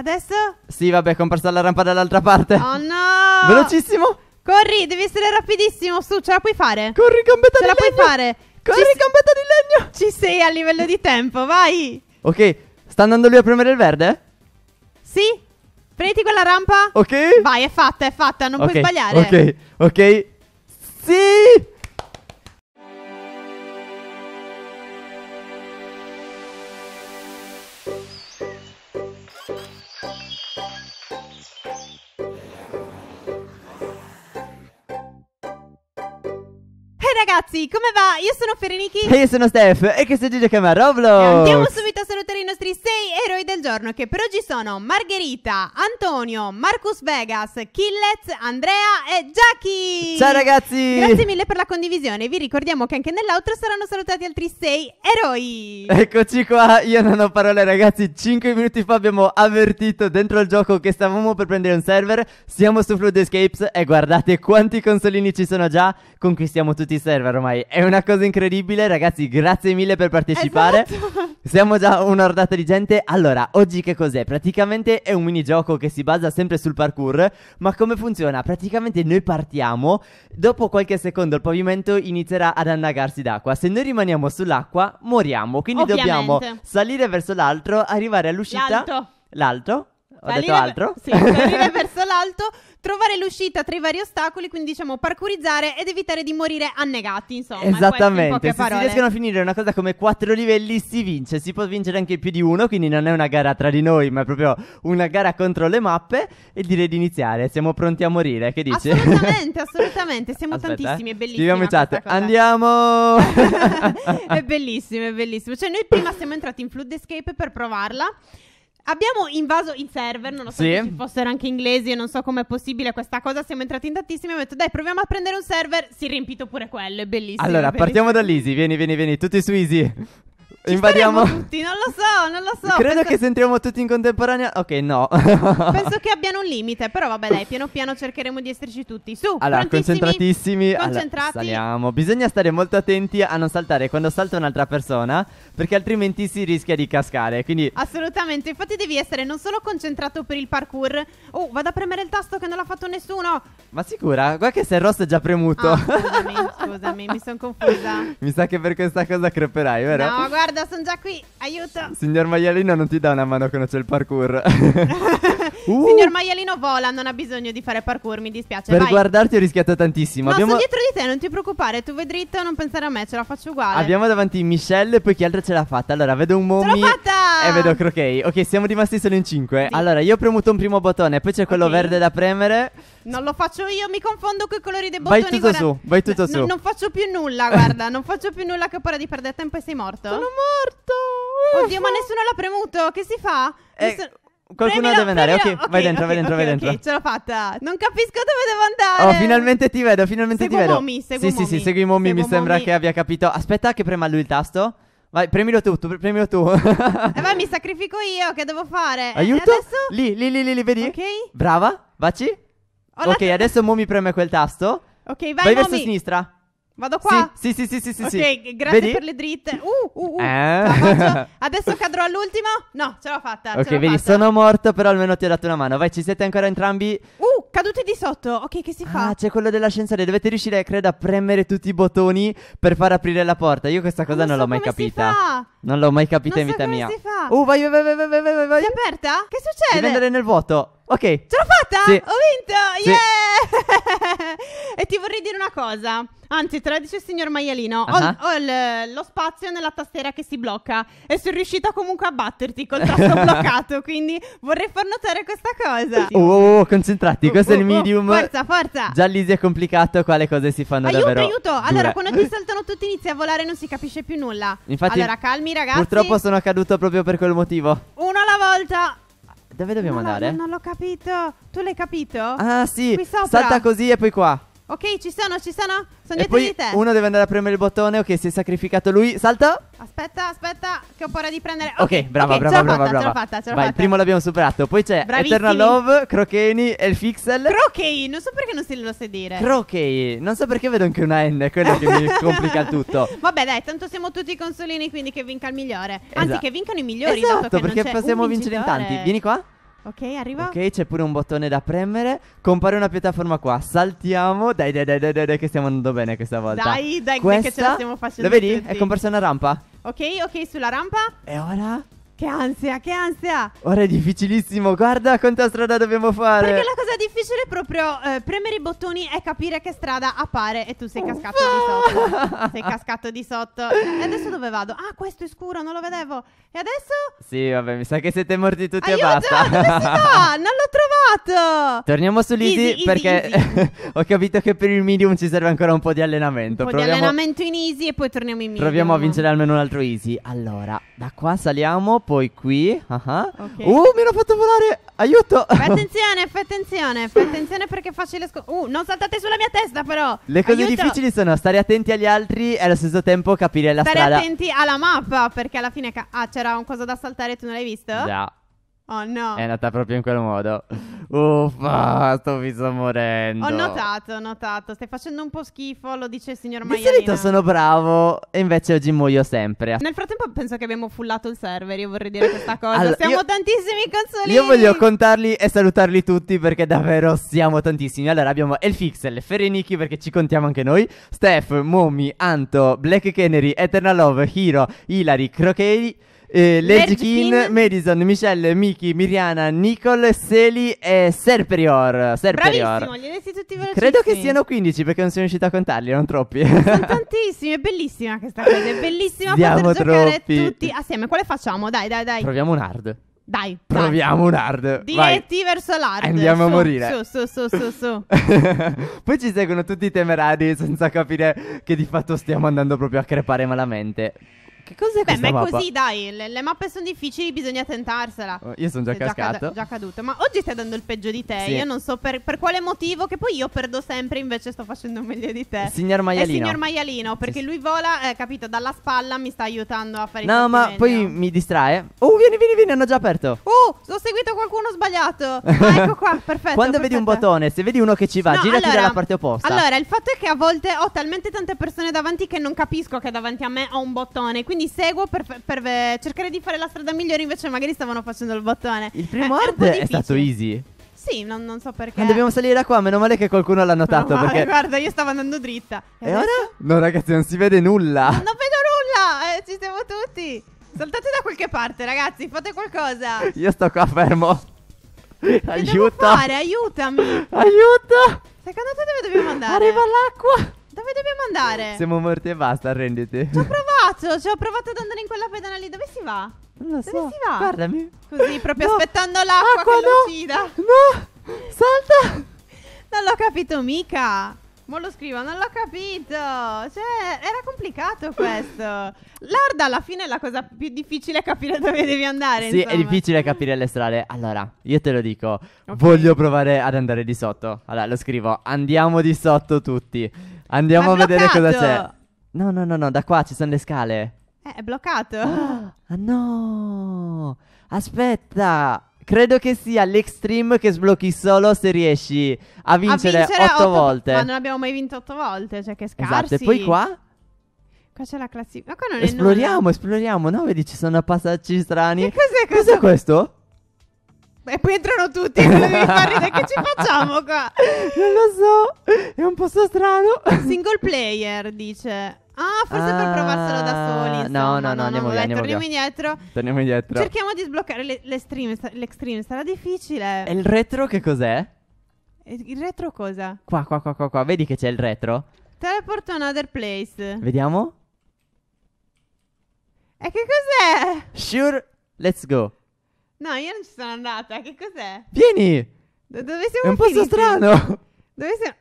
Adesso? Sì, vabbè, è comparsa la rampa dall'altra parte. Oh no! Velocissimo! Corri, devi essere rapidissimo, su, ce la puoi fare. Corri, gambetta ce di legno! Ce la puoi fare. Corri, gambetta di legno! Ci sei a livello di tempo, vai! Ok, sta andando lui a premere il verde? Sì. Prenditi quella rampa. Ok. Vai, è fatta, è fatta, non okay. puoi sbagliare. Ok, ok. Sì! ragazzi, come va? Io sono Ferenichi. E io sono Steph. E questo è Gigi E Andiamo subito a salutare i nostri 6 del giorno che per oggi sono Margherita, Antonio, Marcus Vegas, Killez, Andrea e Jackie. Ciao ragazzi! Grazie mille per la condivisione. Vi ricordiamo che anche nell'outro saranno salutati altri sei eroi. Eccoci qua, io non ho parole ragazzi. Cinque minuti fa abbiamo avvertito dentro il gioco che stavamo per prendere un server. Siamo su Flood Escapes e guardate quanti consolini ci sono già. Conquistiamo tutti i server ormai. È una cosa incredibile ragazzi, grazie mille per partecipare. Esatto. Siamo già un'ordata di gente. Allora, oggi che cos'è? Praticamente è un minigioco che si basa sempre sul parkour, ma come funziona? Praticamente noi partiamo, dopo qualche secondo il pavimento inizierà ad annagarsi d'acqua, se noi rimaniamo sull'acqua moriamo, quindi Ovviamente. dobbiamo salire verso l'altro, arrivare all'uscita... L'alto. L'alto ho salire, detto altro. Sì, salire verso l'alto, trovare l'uscita tra i vari ostacoli, quindi diciamo parkourizzare ed evitare di morire annegati, insomma. Esattamente, in se parole. si riescono a finire una cosa come quattro livelli si vince, si può vincere anche più di uno, quindi non è una gara tra di noi, ma è proprio una gara contro le mappe e direi di iniziare, siamo pronti a morire, che dici? Assolutamente, assolutamente, siamo Aspetta, eh. tantissimi, è bellissimo. Andiamo! è bellissimo, è bellissimo. Cioè noi prima siamo entrati in Flood Escape per provarla Abbiamo invaso il server, non lo so sì. se ci fossero anche inglesi e non so com'è possibile questa cosa, siamo entrati in tantissimi e abbiamo detto dai proviamo a prendere un server, si è riempito pure quello, è bellissimo. Allora, bellissimo. partiamo dall'easy, vieni, vieni, vieni, tutti su easy invadiamo tutti, non lo so, non lo so. Credo penso... che se entriamo tutti in contemporanea. Ok, no. penso che abbiano un limite, però vabbè, dai, piano piano cercheremo di esserci tutti. Su, allora, concentratissimi, concentrati. Allora, saliamo. Bisogna stare molto attenti a non saltare quando salta un'altra persona, perché altrimenti si rischia di cascare. Quindi Assolutamente, infatti devi essere non solo concentrato per il parkour. Oh, vado a premere il tasto che non l'ha fatto nessuno. Ma sicura? Guarda che se il rosso è già premuto. Ah, scusami, scusami, mi sono confusa. mi sa che per questa cosa creperai, vero? No, guarda Guarda, sono già qui, aiuto. Signor Maialino non ti dà una mano quando c'è il parkour. uh. Signor Maialino vola, non ha bisogno di fare parkour, mi dispiace. Per Vai. guardarti ho rischiato tantissimo. No, Abbiamo... sono dietro di te, non ti preoccupare, tu vai dritto, non pensare a me, ce la faccio uguale. Abbiamo davanti Michelle e poi chi altro ce l'ha fatta? Allora, vedo un mommy. Ce l'ho fatta! E vedo Croquet. Ok, siamo rimasti solo in 5. Sì. Allora, io ho premuto un primo bottone, poi c'è quello okay. verde da premere. Non lo faccio io, mi confondo con i colori dei bottoni. Vai tutto guarda... su, vai tutto no, su. non faccio più nulla, guarda, non faccio più nulla che ho paura di perdere tempo e sei morto. Sono morto. Oddio, ma nessuno l'ha premuto. Che si fa? Eh, nessuno... Qualcuno premilo, deve andare, okay, ok, vai dentro, okay, vai dentro, okay, vai dentro. Ok, ce l'ho fatta. Non capisco dove devo andare. Oh, finalmente ti vedo, finalmente seguo ti vedo. Mommy, seguo sì, Mommy. Sì, sì, segui Mommy, seguo mi sembra che abbia capito. Aspetta che prema lui il tasto. Vai, premilo tu, tu premilo tu. e vai, mi sacrifico io, che devo fare? Aiuto? Eh, adesso? Lì, lì, lì, lì, lì vedi? Ok. Brava, baci ok, adesso mo mi preme quel tasto. Ok, vai, vai verso sinistra. Vado qua? Sì, sì, sì, sì, sì. ok, sì. grazie vedi? per le dritte. Uh, uh, uh. Eh. Adesso cadrò all'ultimo? No, ce l'ho fatta. Ok, vedi, fatta. sono morto, però almeno ti ho dato una mano. Vai, ci siete ancora entrambi? Uh, caduti di sotto. Ok, che si fa? Ah, c'è quello dell'ascensore. Dovete riuscire, credo, a premere tutti i bottoni per far aprire la porta. Io questa cosa non, non so l'ho mai capita. Si fa? Non l'ho mai capito non in vita mia. come si fa? Uh, vai, vai, vai, vai, vai, vai, Si è aperta? Che succede? Devi andare nel vuoto. Ok. Ce l'ho fatta? Sì. Ho vinto! Sì. Yeah! e ti vorrei dire una cosa. Anzi, te la dice il signor Maialino. Uh-huh. Ho, ho il, lo spazio nella tastiera che si blocca. E sono riuscita comunque a batterti col tasto bloccato. Quindi vorrei far notare questa cosa. Oh, oh, oh, oh concentrati. Oh, questo è oh, il oh, medium. Forza, forza. Già lì si è complicato quale cose si fanno aiuto, davvero. Aiuto, aiuto. Allora, quando ti saltano tutti inizia a volare non si capisce più nulla. Infatti... Allora, calmi Eccomi ragazzi. Purtroppo sono accaduto proprio per quel motivo. Uno alla volta. Dove dobbiamo no, andare? No, non l'ho capito. Tu l'hai capito? Ah, sì. Qui sopra. Salta così e poi qua. Ok, ci sono, ci sono. Sono e dietro di te. uno deve andare a premere il bottone, ok, si è sacrificato lui. Salta. Aspetta, aspetta, che ho paura di prendere. Ok, brava, ok, brava, brava, brava. Ce l'ho fatta, ce l'ho Vai, fatta. il primo l'abbiamo superato. Poi c'è Bravissimi. Eternal Love, Crokeni e il Fixel. Crokey, non so perché non si lo sai dire. Crokey, non so perché vedo anche una N, quello che mi complica il tutto. Vabbè, dai, tanto siamo tutti consolini, quindi che vinca il migliore. Anzi, esatto. che vincano i migliori. Esatto, perché possiamo vincere in tanti. Vieni qua. Ok, arriva. Ok, c'è pure un bottone da premere. Compare una piattaforma qua. Saltiamo. Dai, dai, dai, dai, dai, che stiamo andando bene questa volta. Dai, dai, questa... che ce la stiamo facendo. Lo vedi? Tutti. È comparsa una rampa. Ok, ok, sulla rampa. E ora? Che ansia, che ansia! Ora è difficilissimo, guarda quanta strada dobbiamo fare. Perché la cosa difficile è proprio eh, premere i bottoni e capire che strada appare e tu sei cascato di sotto. sei cascato di sotto. E adesso dove vado? Ah, questo è scuro, non lo vedevo. E adesso? Sì, vabbè, mi sa che siete morti tutti Aiuto, e basta. Dove si va? Non l'ho trovato! Torniamo su Lisi perché easy. ho capito che per il medium ci serve ancora un po' di allenamento. Un po' Proviamo... di allenamento in easy e poi torniamo in medium. Proviamo a vincere almeno un altro easy. Allora, da qua saliamo poi qui. Uh-huh. Okay. Uh, mi hanno fatto volare! Aiuto! Fai attenzione, fai attenzione, fai attenzione perché è facile sco- Uh, non saltate sulla mia testa però! Le cose Aiuto. difficili sono stare attenti agli altri e allo stesso tempo capire la stare strada. Stare attenti alla mappa perché alla fine ca- ah, c'era un coso da saltare e tu non l'hai visto? No. Oh no. È andata proprio in quel modo. Uffa, sto viso morendo. Ho notato, ho notato. Stai facendo un po' schifo, lo dice il signor Maialina. Di solito sono bravo e invece oggi muoio sempre. Nel frattempo penso che abbiamo fullato il server, io vorrei dire questa cosa. Allora, siamo io... tantissimi consolini. Io voglio contarli e salutarli tutti perché davvero siamo tantissimi. Allora abbiamo Elfixel, Ferenichi perché ci contiamo anche noi, Steph, Momi, Anto, Black Canary, Eternal Love, Hiro, Hilary, Crokei eh, Legkin, Madison, Michelle, Miki, Miriana, Nicole, Seli e Serperior. Serperior. Bravissimo, li hai detti tutti velocissimi. Credo che siano 15 perché non sono riuscita a contarli, non troppi. Sono tantissimi, è bellissima questa cosa, è bellissima Siamo poter giocare tutti assieme. Quale facciamo? Dai, dai, dai. Proviamo un hard. Dai, proviamo dai. un hard. Diretti vai. verso l'hard. Andiamo su, a morire. Su, su, su, su, su. Poi ci seguono tutti i temerari senza capire che di fatto stiamo andando proprio a crepare malamente. Che cos'è Beh, ma è mappa? così, dai. Le, le, mappe sono difficili, bisogna tentarsela. Oh, io sono già Sei cascato. Già, già, caduto. Ma oggi stai dando il peggio di te. Sì. Io non so per, per, quale motivo, che poi io perdo sempre, invece sto facendo meglio di te. Signor Maialino. Eh, signor Maialino, perché sì. lui vola, eh, capito, dalla spalla mi sta aiutando a fare No, ma poi mi distrae. Oh, vieni, vieni, vieni, hanno già aperto. Oh, ho seguito qualcuno sbagliato. Ah, ecco qua, perfetto. Quando perfetto. vedi un bottone, se vedi uno che ci va, no, girati allora, dalla parte opposta. Allora, il fatto è che a volte ho talmente tante persone davanti che non capisco che davanti a me ho un bottone, quindi quindi seguo per, per, cercare di fare la strada migliore, invece magari stavano facendo il bottone. Il eh, primo eh, è, è stato easy. Sì, non, non, so perché. Ma dobbiamo salire da qua. Meno male che qualcuno l'ha notato. Male, perché... Guarda, io stavo andando dritta. E, e ora? No, ragazzi, non si vede nulla. Non vedo nulla. Eh, ci siamo tutti. Saltate da qualche parte, ragazzi. Fate qualcosa. Io sto qua fermo. Che Aiuto. fare? Aiutami. Aiuto. Secondo te dove dobbiamo andare? Arriva l'acqua. Dove dobbiamo andare? Siamo morti e basta, arrenditi. Ci ho provato fatto? Cioè, ho provato ad andare in quella pedana lì. Dove si va? Non lo Dove so. si va? Guardami. Così, proprio no. aspettando l'acqua Acqua, che no. lo uccida. No! Salta! Non l'ho capito mica. Mo lo scrivo, non l'ho capito. Cioè, era complicato questo. Lorda, alla fine è la cosa più difficile capire dove devi andare. Sì, insomma. è difficile capire le strade. Allora, io te lo dico. Okay. Voglio provare ad andare di sotto. Allora, lo scrivo. Andiamo di sotto tutti. Andiamo a vedere cosa c'è. No, no, no, no, da qua ci sono le scale. Eh, è bloccato. Ah, ah no. Aspetta. Credo che sia l'extreme che sblocchi solo se riesci a vincere, otto volte. Ma non abbiamo mai vinto otto volte, cioè che scarsi. Esatto, e poi qua? Qua c'è la classifica. Ma qua non esploriamo, è nulla. esploriamo. No, vedi, ci sono passaggi strani. Che cos'è questo? Cos'è questo? E poi entrano tutti, devi fare che ci facciamo qua? Non lo so, è un posto strano. Single player dice. Ah, forse ah, per provarselo da soli. No, no, no, no andiamo, via, andiamo torniamo via. indietro. Torniamo indietro. Cerchiamo di sbloccare le, l'extreme, sarà difficile. E il retro che cos'è? Il retro cosa? Qua, qua, qua, qua, qua. Vedi che c'è il retro? Teleport to another place. Vediamo. E che cos'è? Sure, let's go. No, io non ci sono andata. Che cos'è? Vieni! Do- dove siamo È un posto strano. Dove siamo?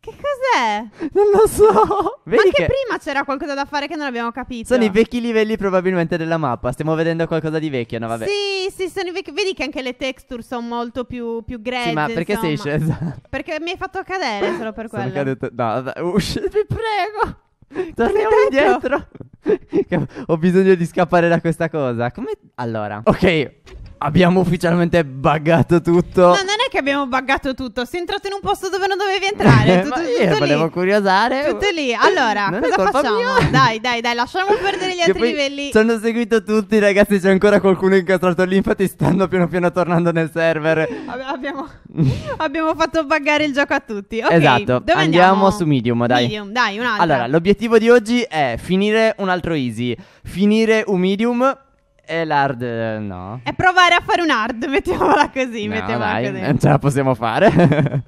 Che cos'è? Non lo so. Vedi Anche che prima c'era qualcosa da fare che non abbiamo capito. sono i vecchi livelli probabilmente della mappa. Stiamo vedendo qualcosa di vecchio, no vabbè. Sì, sì, sono i vecchi. Vedi che anche le texture sono molto più, più grezze. Sì, ma perché sei insomma. scesa? Perché mi hai fatto cadere solo per quello. Sono caduto. No, vabbè, usci, vi prego. Torniamo indietro. Che ho bisogno di scappare da questa cosa. Come Allora. Ok. Abbiamo ufficialmente buggato tutto. No, non è che abbiamo buggato tutto. Sei entrato in un posto dove non dovevi entrare. Tutto, tutto io lì. volevo curiosare. Tutto lì. Allora, non cosa facciamo? Mia. Dai, dai, dai, lasciamo perdere gli altri livelli. Ci hanno seguito tutti, ragazzi. C'è ancora qualcuno incastrato lì. Infatti, stanno piano piano tornando nel server. abbiamo, abbiamo, fatto buggare il gioco a tutti. Okay, esatto. Dove andiamo? andiamo? su Medium, dai. Medium, dai, un altro. Allora, l'obiettivo di oggi è finire un altro easy. Finire un medium e l'hard no. È provare a fare un hard, mettiamola così, no, mettiamola dai, così. Non ce la possiamo fare.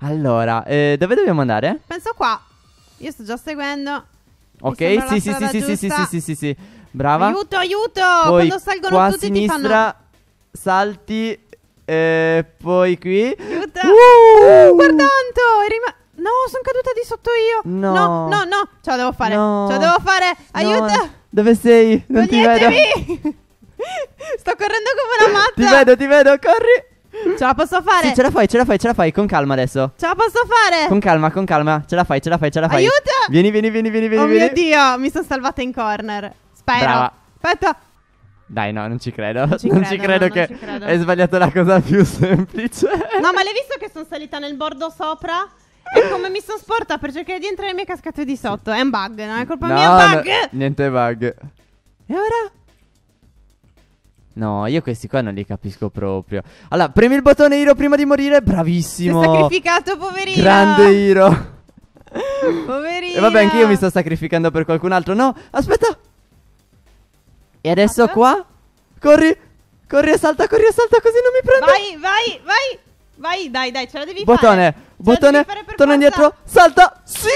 allora, eh, dove dobbiamo andare? Penso qua. Io sto già seguendo. Ok, sì sì sì, sì sì, sì, sì, sì, sì, Brava. Aiuto, aiuto. Poi Quando salgono qua tutti a sinistra fanno... salti E eh, poi qui. Aiuto. Uh! Uh, guardando, è rimasto No, sono caduta di sotto io. No, no, no, no. ce la devo fare. No. Ce la devo fare. Aiuto. No. Dove sei? Non Toglietemi! ti vedo. Sto correndo come una matta. Ti vedo, ti vedo, corri. Ce la posso fare? Sì, ce la fai, ce la fai, ce la fai, con calma adesso. Ce la posso fare? Con calma, con calma. Ce la fai, ce la fai, ce la fai. Aiuto! Vieni, vieni, vieni, vieni, vieni. Oh vieni. mio Dio, mi sono salvata in corner. Spero. Brava. Aspetta. Dai, no, non ci credo. Non ci non ci credo no, che ci credo. hai sbagliato la cosa più semplice. No, ma l'hai visto che sono salita nel bordo sopra? E come mi sono sporta per cercare di entrare mi è cascato di sotto. È un bug, no? è colpa no, mia, bug. No, niente bug. E ora? No, io questi qua non li capisco proprio. Allora, premi il bottone Iro prima di morire. Bravissimo. Si è sacrificato, poverino. Grande Iro. poverino. E vabbè, anche io mi sto sacrificando per qualcun altro. No, aspetta. E adesso aspetta. qua? Corri. Corri e salta, corri e salta così non mi prende. Vai, vai, vai. Vai, dai, dai, ce la devi bottone. fare. Bottone bottone, torna indietro, salta, sì!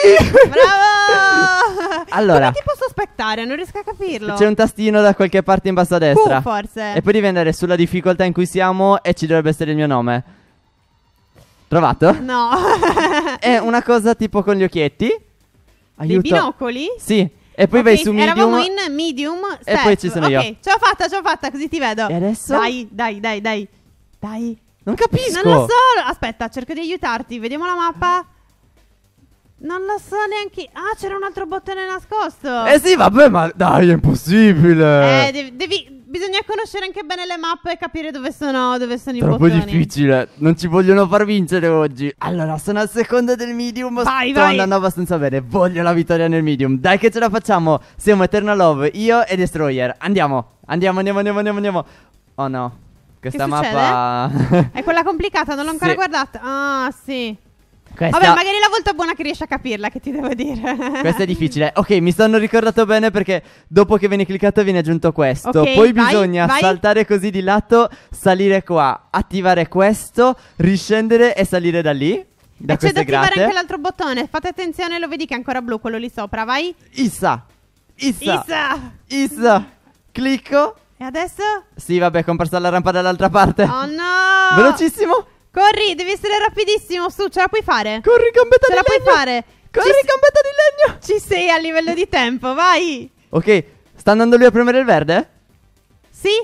Bravo! allora. Come ti posso aspettare? Non riesco a capirlo. C'è un tastino da qualche parte in basso a destra. Q, uh, forse. E poi devi andare sulla difficoltà in cui siamo e ci dovrebbe essere il mio nome. Trovato? No. È una cosa tipo con gli occhietti. Aiuto. Dei binocoli? Sì. E poi okay, vai su medium. Eravamo in medium. Step. E poi ci sono okay. io. Ce l'ho fatta, ce l'ho fatta, così ti vedo. E adesso? Dai, dai, dai, dai. Dai. Non capisco. Non lo so. Aspetta, cerco di aiutarti. Vediamo la mappa. Non lo so neanche. Ah, c'era un altro bottone nascosto. Eh sì, vabbè, ma dai, è impossibile. Eh, devi, devi... bisogna conoscere anche bene le mappe e capire dove sono, dove sono i bottoni. È Troppo difficile. Non ci vogliono far vincere oggi. Allora, sono al secondo del medium. Vai, Sto vai. andando abbastanza bene. Voglio la vittoria nel medium. Dai, che ce la facciamo. Siamo Eternal Love, io e Destroyer. Andiamo. Andiamo, andiamo, andiamo, andiamo. andiamo. Oh no. Questa che mappa. È quella complicata, non l'ho ancora sì. guardata. Ah, sì. Questa... Vabbè, magari la volta buona che riesci a capirla, che ti devo dire. Questa è difficile. Ok, mi sono ricordato bene perché dopo che viene cliccato viene aggiunto questo. Okay, Poi vai, bisogna vai. saltare così di lato, salire qua, attivare questo, riscendere e salire da lì. Da e c'è da attivare grate. anche l'altro bottone. Fate attenzione, lo vedi che è ancora blu quello lì sopra, vai. Issa. Issa. Issa. Issa. Clicco. E adesso? Sì, vabbè, è comparsa la rampa dall'altra parte. Oh no! Velocissimo! Corri, devi essere rapidissimo, su, ce la puoi fare. Corri, gambetta ce di legno! Ce la puoi fare. Corri, Ci gambetta di legno! Ci sei a livello di tempo, vai! Ok, sta andando lui a premere il verde? Sì.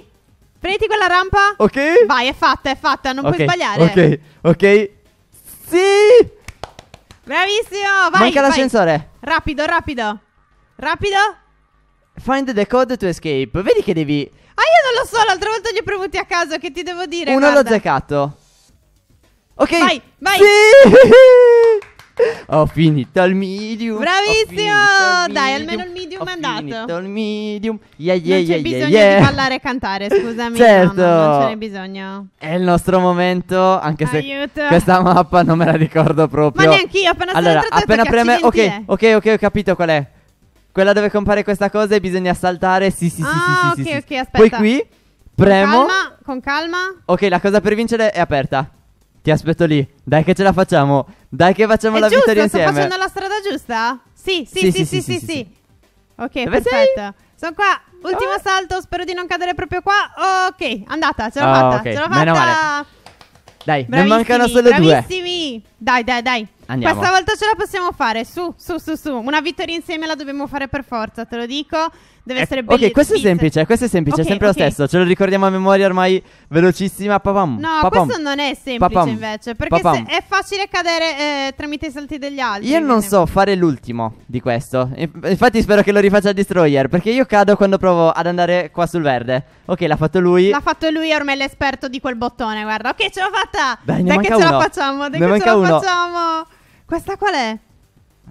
Prenditi quella rampa. Ok. Vai, è fatta, è fatta, non okay. puoi sbagliare. Ok, ok. Sì! Bravissimo, vai! Manca vai. l'ascensore. Rapido, rapido. Rapido. Find the code to escape. Vedi che devi Ah, io non lo so, l'altra volta li ho premuti a caso, che ti devo dire? Uno l'ho zeccato. Ok. Vai, vai. Sì! Ho finito il medium. Bravissimo! Dai, almeno il medium è andato. Ho finito il medium. Yeah, yeah, non yeah, c'è bisogno yeah, yeah. di ballare e cantare, scusami. Certo. No, no, certo. non ce n'è bisogno. È il nostro momento, anche se Aiuto. questa mappa non me la ricordo proprio. Ma neanche io, appena sono Allora, entrato, appena preme... Ok, ok, ok, ho capito qual è. Quella dove compare questa cosa e bisogna saltare. Sì, sì, sì, ah, sì, sì, ok, sì, ok, aspetta. Poi qui premo. Con calma, con calma. Ok, la cosa per vincere è aperta. Ti aspetto lì. Dai che ce la facciamo. Dai che facciamo è la giusto, vittoria insieme. Sto facendo la strada giusta? Sì, sì, sì, sì, sì, sì. Ok, dove perfetto. Sei? Sono qua. Ultimo oh. salto, spero di non cadere proprio qua. Ok, andata, ce l'ho oh, fatta. Okay. Ce l'ho fatta. Dai, ne mancano solo bravissimi. due. Bravissimi. Dai, dai, dai. Andiamo. Questa volta ce la possiamo fare, su, su, su, su. Una vittoria insieme la dobbiamo fare per forza, te lo dico. Deve eh, essere bellissimo. Ok, questo è semplice, questo è semplice, okay, è sempre okay. lo stesso. Ce lo ricordiamo a memoria ormai velocissima. Papam, no, papam, questo non è semplice papam, invece, perché è facile cadere eh, tramite i salti degli altri. Io non so fare l'ultimo di questo. Infatti spero che lo rifaccia il Destroyer, perché io cado quando provo ad andare qua sul verde. Ok, l'ha fatto lui. L'ha fatto lui, ormai è l'esperto di quel bottone, guarda. Ok, ce l'ho fatta. Dai, ne Dai che ce uno. la facciamo, dai ne che ce la uno. facciamo. Questa qual è?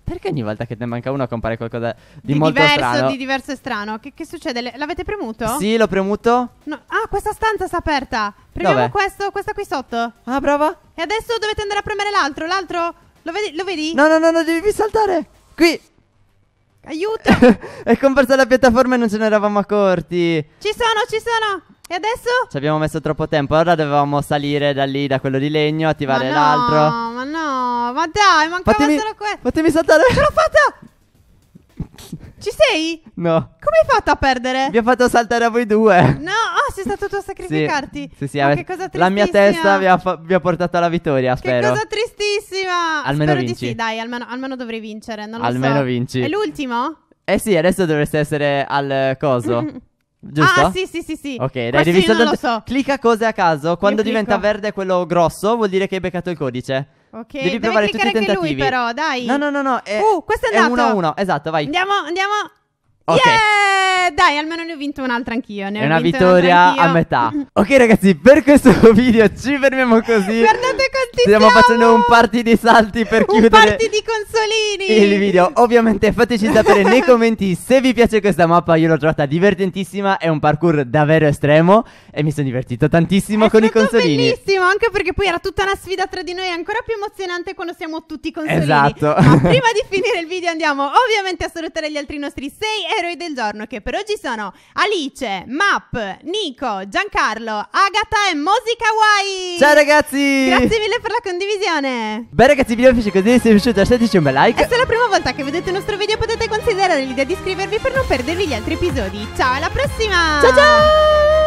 Perché ogni volta che ne manca uno compare qualcosa di, di molto diverso, strano? Di diverso e strano. Che, che succede? Le- l'avete premuto? Sì, l'ho premuto. No. Ah, questa stanza sta aperta. Premiamo Dov'è? questo, questa qui sotto. Ah, brava. E adesso dovete andare a premere l'altro. L'altro. Lo vedi? Lo vedi? No, no, no, no, devi saltare. Qui. Aiuto. È comparsa la piattaforma e non ce ne eravamo accorti. Ci sono, ci sono. E adesso? Ci abbiamo messo troppo tempo, Ora dovevamo salire da lì, da quello di legno, attivare ma no, l'altro. No, ma no, ma dai, mancava fatemi, solo questo. Fatemi saltare. Ce l'ho fatta! Ci sei? No. Come hai fatto a perdere? Vi ho fatto saltare a voi due. No, oh, sei stato tu a sacrificarti. Sì, sì, sì. Ave- che cosa tristissima. La mia testa vi ha, fa- vi ha, portato alla vittoria, spero. Che cosa tristissima. Almeno spero vinci. sì, dai, almeno, almeno dovrei vincere, non lo almeno so. Almeno vinci. È l'ultimo? Eh sì, adesso dovreste essere al coso. Giusto? Ah, sì, sì, sì, sì. Ok, dai, devi io soltanto... lo so. Clicca cose a caso. Quando Io diventa clicco. verde quello grosso, vuol dire che hai beccato il codice. Ok, Devi provare tutti i tentativi. anche lui però, dai. No, no, no, no. È, Uh, questo è è andato. 1 a uno. Esatto, vai. Andiamo, andiamo. Ok. Yeah! Dai, almeno ne ho vinto un'altra anch'io. Ne ho È una vittoria a metà. Ok, ragazzi, per questo video ci fermiamo così. Guardate quanti Stiamo facendo un party di salti per Un chiudere party di consolini! il video. Ovviamente fateci sapere nei commenti se vi piace questa mappa. Io l'ho trovata divertentissima. È un parkour davvero estremo. E mi sono divertito tantissimo È con i stato consolini. bellissimo, anche perché poi era tutta una sfida tra di noi, è ancora più emozionante quando siamo tutti consolini. Esatto. Ma prima di finire il video andiamo ovviamente a salutare gli altri nostri sei eroi del giorno che per oggi sono Alice, Map, Nico, Giancarlo, Agata e Musica Hawaii. Ciao ragazzi! Grazie mille per la condivisione. Beh ragazzi, vi piace così, se vi è piaciuto lasciateci un bel like. E se è la prima volta che vedete il nostro video potete considerare l'idea di iscrivervi per non perdervi gli altri episodi. Ciao, alla prossima! Ciao ciao!